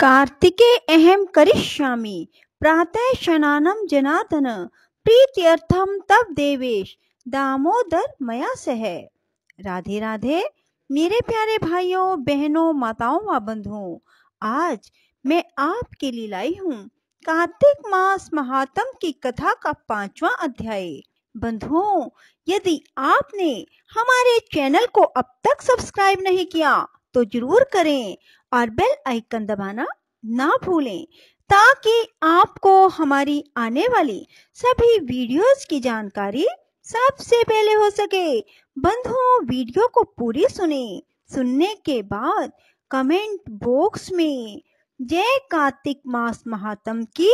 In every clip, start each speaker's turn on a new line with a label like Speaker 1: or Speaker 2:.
Speaker 1: कार्तिके अहम करिष्यामि प्रातः शनानम जनार्दन प्रीत्यर्थम तव देवेश दामोदर मया सह राधे राधे मेरे प्यारे भाइयों बहनों माताओं व बंधुओं आज मैं आपके लिए लाई हूँ कार्तिक मास महात्म की कथा का पांचवा अध्याय बंधुओं यदि आपने हमारे चैनल को अब तक सब्सक्राइब नहीं किया तो जरूर करें और बेल आइकन दबाना ना भूलें ताकि आपको हमारी आने वाली सभी वीडियोस की जानकारी सबसे पहले हो सके बंधुओं वीडियो को पूरी सुने सुनने के बाद कमेंट बॉक्स में जय कार्तिक मास महात्म की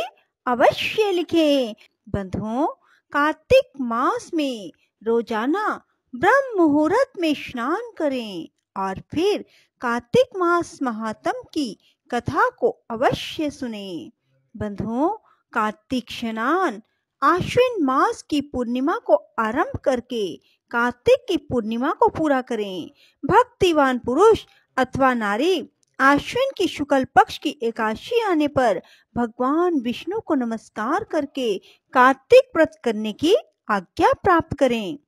Speaker 1: अवश्य लिखें बंधुओं कार्तिक मास में रोजाना ब्रह्म मुहूर्त में स्नान करें और फिर कार्तिक मास महात्म की कथा को अवश्य सुने बंधुओं कार्तिक स्नान आश्विन मास की पूर्णिमा को आरंभ करके कार्तिक की पूर्णिमा को पूरा करें भक्तिवान पुरुष अथवा नारी आश्विन की शुक्ल पक्ष की एकादशी आने पर भगवान विष्णु को नमस्कार करके कार्तिक व्रत करने की आज्ञा प्राप्त करें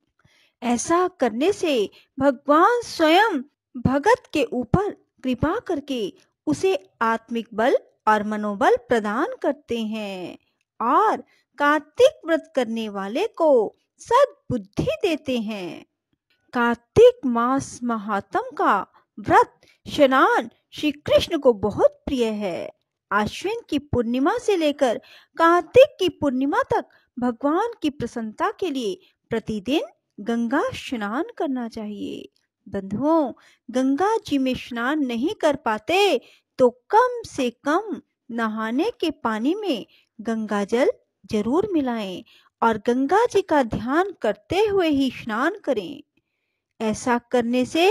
Speaker 1: ऐसा करने से भगवान स्वयं भगत के ऊपर कृपा करके उसे आत्मिक बल और मनोबल प्रदान करते हैं और कार्तिक व्रत करने वाले को सद्बुद्धि देते हैं कार्तिक मास महात्म का व्रत स्नान श्री कृष्ण को बहुत प्रिय है आश्विन की पूर्णिमा से लेकर कार्तिक की पूर्णिमा तक भगवान की प्रसन्नता के लिए प्रतिदिन गंगा स्नान करना चाहिए बंधुओं गंगा जी में स्नान नहीं कर पाते तो कम से कम नहाने के पानी में गंगा जल जरूर मिलाएं और गंगा जी का ध्यान करते हुए ही स्नान करें ऐसा करने से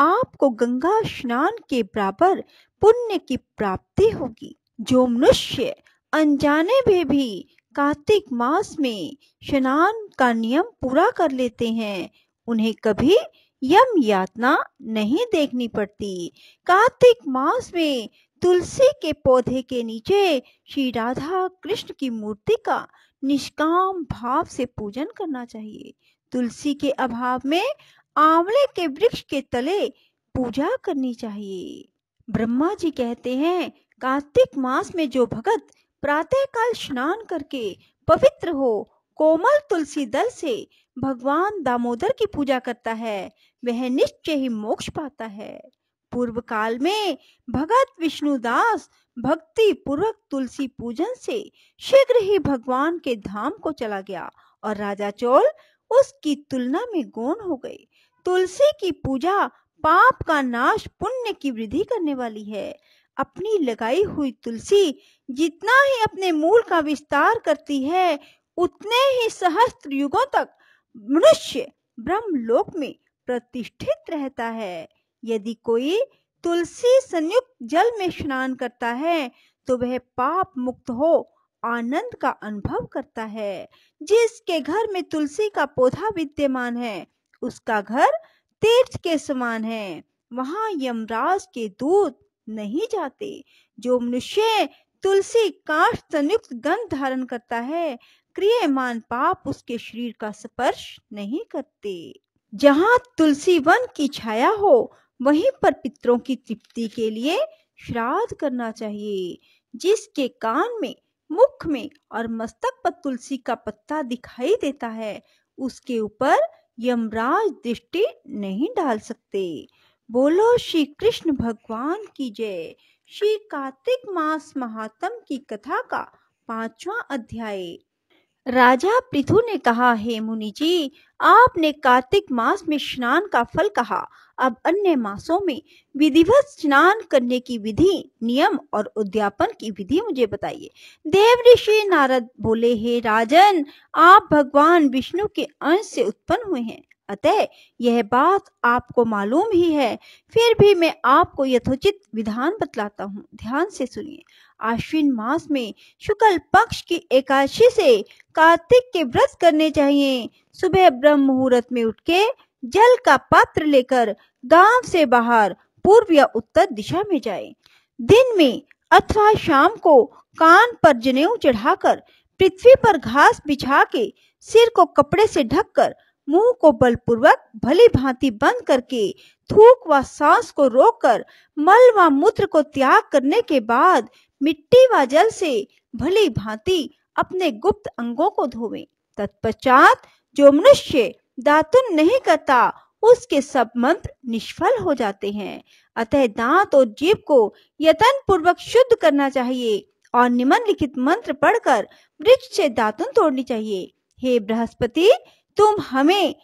Speaker 1: आपको गंगा स्नान के बराबर पुण्य की प्राप्ति होगी जो मनुष्य अनजाने में भी कार्तिक मास में स्नान का नियम पूरा कर लेते हैं उन्हें कभी यम यातना नहीं देखनी पड़ती कार्तिक मास में तुलसी के पौधे के नीचे श्री राधा कृष्ण की मूर्ति का निष्काम भाव से पूजन करना चाहिए तुलसी के अभाव में आंवले के वृक्ष के तले पूजा करनी चाहिए ब्रह्मा जी कहते हैं कार्तिक मास में जो भगत प्रातः काल स्नान करके पवित्र हो कोमल तुलसी दल से भगवान दामोदर की पूजा करता है वह निश्चय ही मोक्ष पाता है पूर्व काल में भगत विष्णुदास भक्ति पूर्वक तुलसी पूजन से शीघ्र ही भगवान के धाम को चला गया और राजा चोल उसकी तुलना में गौण हो गए तुलसी की पूजा पाप का नाश पुण्य की वृद्धि करने वाली है अपनी लगाई हुई तुलसी जितना ही अपने मूल का विस्तार करती है उतने ही सहस्त्र युगों तक मनुष्य ब्रह्मलोक में प्रतिष्ठित रहता है यदि कोई तुलसी संयुक्त जल में स्नान करता है तो वह पाप मुक्त हो आनंद का अनुभव करता है जिसके घर में तुलसी का पौधा विद्यमान है उसका घर तीर्थ के समान है वहां यमराज के दूत नहीं जाते जो मनुष्य तुलसी काष्ठ संयुक्त गंध धारण करता है क्रियमान पाप उसके शरीर का स्पर्श नहीं करते जहाँ तुलसी वन की छाया हो वहीं पर पितरों की तृप्ति के लिए श्राद्ध करना चाहिए जिसके कान में मुख में और मस्तक पर तुलसी का पत्ता दिखाई देता है उसके ऊपर यमराज दृष्टि नहीं डाल सकते बोलो श्री कृष्ण भगवान की जय श्री कार्तिक मास महात्म की कथा का पांचवा अध्याय राजा पृथु ने कहा हे मुनि जी आपने कार्तिक मास में स्नान का फल कहा अब अन्य मासों में विधिवत स्नान करने की विधि नियम और उद्यापन की विधि मुझे बताइए देव ऋषि नारद बोले हे राजन आप भगवान विष्णु के अंश से उत्पन्न हुए हैं अतः यह बात आपको मालूम ही है फिर भी मैं आपको यथोचित विधान बतलाता हूँ ध्यान से सुनिए आश्विन मास में शुक्ल पक्ष की एकादशी से कार्तिक के व्रत करने चाहिए सुबह ब्रह्म मुहूर्त में उठ के जल का पात्र लेकर गांव से बाहर पूर्व या उत्तर दिशा में जाए दिन में अथवा शाम को कान पर जनेऊ चढ़ाकर पृथ्वी पर घास बिछा के सिर को कपड़े से ढककर मुंह को बलपूर्वक भली भांति बंद करके थूक व सांस को रोककर मल व मूत्र को त्याग करने के बाद मिट्टी व जल से भली भांति अपने गुप्त अंगों को धोवे तत्पश्चात जो मनुष्य दातुन नहीं करता उसके सब मंत्र निष्फल हो जाते हैं अतः दांत और जीव को यतन पूर्वक शुद्ध करना चाहिए और निम्नलिखित मंत्र पढ़कर वृक्ष से दातुन तोड़नी चाहिए हे बृहस्पति तुम हमें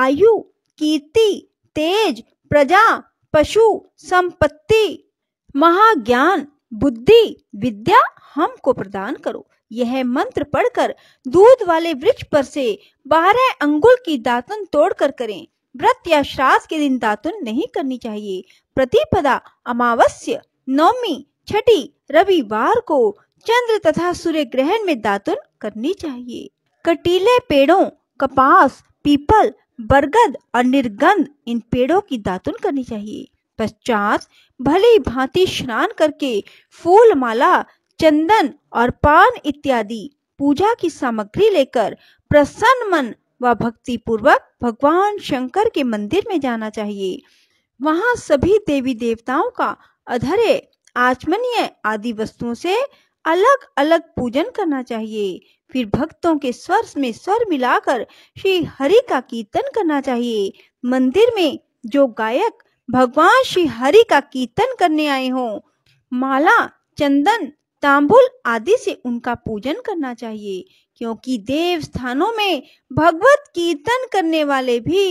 Speaker 1: आयु कीर्ति तेज प्रजा पशु संपत्ति महाज्ञान बुद्धि विद्या हमको प्रदान करो यह मंत्र पढ़कर दूध वाले वृक्ष पर से बारह अंगुल की दातुन तोड़कर करें व्रत या श्राद्ध के दिन दातुन नहीं करनी चाहिए प्रतिपदा अमावस्या नवमी छठी रविवार को चंद्र तथा सूर्य ग्रहण में दातुन करनी चाहिए कटीले पेड़ों कपास पीपल बरगद और निर्गंध इन पेड़ों की दातुन करनी चाहिए पश्चात भली भांति स्नान करके फूल माला चंदन और पान इत्यादि पूजा की सामग्री लेकर प्रसन्न मन व भक्ति पूर्वक भगवान शंकर के मंदिर में जाना चाहिए वहाँ सभी देवी देवताओं का अधरे आचमनीय आदि वस्तुओं से अलग अलग पूजन करना चाहिए फिर भक्तों के स्वर में स्वर मिलाकर श्री हरि का कीर्तन करना चाहिए मंदिर में जो गायक भगवान श्री हरि का कीर्तन करने आए हों माला चंदन तांबुल आदि से उनका पूजन करना चाहिए क्योंकि देव स्थानों में भगवत कीर्तन करने वाले भी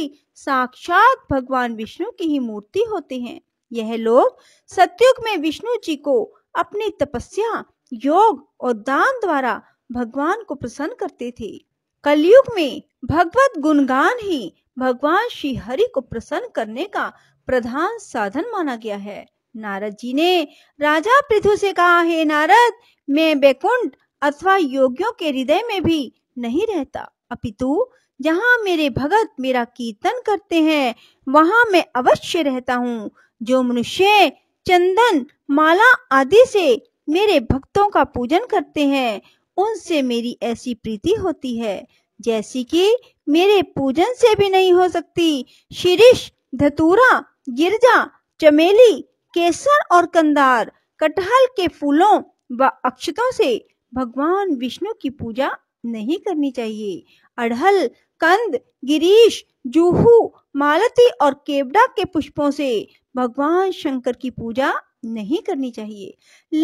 Speaker 1: साक्षात भगवान विष्णु की ही मूर्ति होते हैं यह लोग सत्युग में विष्णु जी को अपनी तपस्या योग और दान द्वारा भगवान को प्रसन्न करते थे कलयुग में भगवत गुणगान ही भगवान श्री हरि को प्रसन्न करने का प्रधान साधन माना गया है नारद जी ने राजा पृथु से कहा हे नारद मैं बैकुंठ अथवा योगियों के हृदय में भी नहीं रहता अपितु जहाँ मेरे भगत मेरा कीर्तन करते हैं वहाँ मैं अवश्य रहता हूँ जो मनुष्य चंदन माला आदि से मेरे भक्तों का पूजन करते हैं उनसे मेरी ऐसी प्रीति होती है जैसी कि मेरे पूजन से भी नहीं हो सकती शिरीष धतूरा गिरजा चमेली केसर और कंदार कटहल के फूलों व अक्षतों से भगवान विष्णु की पूजा नहीं करनी चाहिए अड़हल कंद गिरीश जूहू मालती और केवड़ा के पुष्पों से भगवान शंकर की पूजा नहीं करनी चाहिए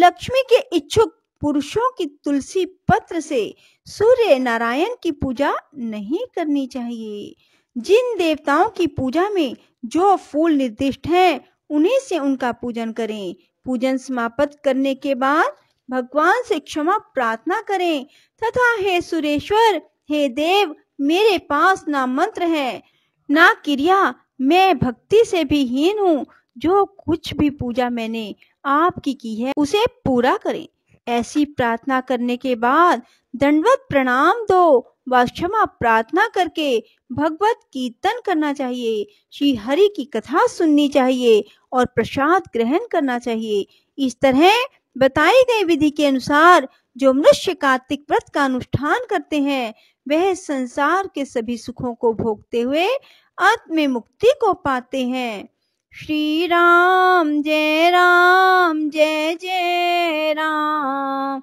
Speaker 1: लक्ष्मी के इच्छुक पुरुषों की तुलसी पत्र से सूर्य नारायण की पूजा नहीं करनी चाहिए जिन देवताओं की पूजा में जो फूल निर्दिष्ट हैं उन्हें से उनका पूजन करें पूजन समाप्त करने के बाद भगवान से क्षमा प्रार्थना करें तथा हे सुरेश्वर हे देव मेरे पास ना मंत्र है ना क्रिया मैं भक्ति से भी हीन हूँ जो कुछ भी पूजा मैंने आपकी की है उसे पूरा करें ऐसी प्रार्थना करने के बाद दंडवत प्रणाम दो क्षमा प्रार्थना करके भगवत कीर्तन करना चाहिए श्री हरि की कथा सुननी चाहिए और प्रसाद ग्रहण करना चाहिए इस तरह बताई गई विधि के अनुसार जो मनुष्य कार्तिक व्रत का अनुष्ठान करते हैं वह संसार के सभी सुखों को भोगते हुए
Speaker 2: आत्म मुक्ति को पाते हैं श्री राम जय राम जय जय राम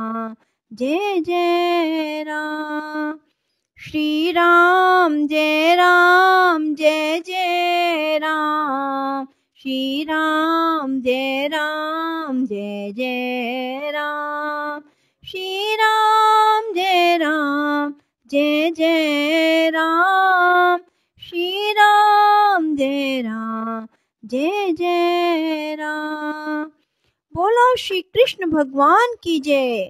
Speaker 2: जय जय राम श्री राम जय राम जय जय राम श्री राम जय राम जय जय राम श्री राम जय राम जय जय राम श्री राम जय राम जय जय राम बोलो श्री कृष्ण भगवान की जय